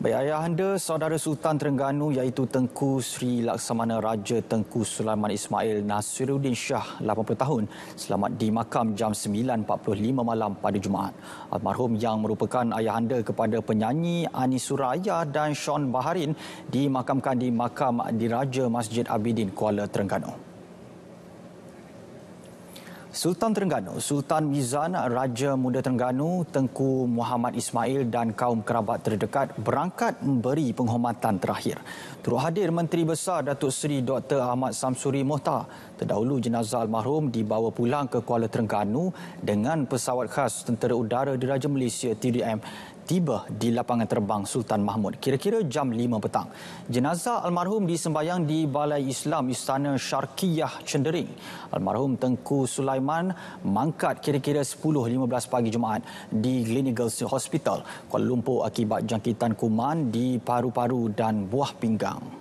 Baik, ayah anda, saudara Sultan Terengganu iaitu Tengku Sri Laksamana Raja Tengku Sulaiman Ismail Nasiruddin Shah, 80 tahun, selamat di makam jam 9.45 malam pada Jumaat. Almarhum yang merupakan ayah anda kepada penyanyi Ani Suraya dan Sean Baharin dimakamkan di Makam Diraja Masjid Abidin Kuala Terengganu. Sultan Terengganu, Sultan Mizan, Raja Muda Terengganu, Tengku Muhammad Ismail dan kaum kerabat terdekat berangkat memberi penghormatan terakhir. Turut hadir Menteri Besar Datuk Seri Dr. Ahmad Samsuri Mohtar. Terdahulu jenazah almarhum dibawa pulang ke Kuala Terengganu dengan pesawat khas Tentera Udara Diraja Malaysia TDM tiba di lapangan terbang Sultan Mahmud kira-kira jam 5 petang. Jenazah almarhum disembayang di Balai Islam Istana Syarqiyah Cendering. Almarhum Tengku Sulaiman mangkat kira-kira 10.15 pagi Jumaat di Gleneagles Hospital Kuala Lumpur akibat jangkitan kuman di paru-paru dan buah pinggang.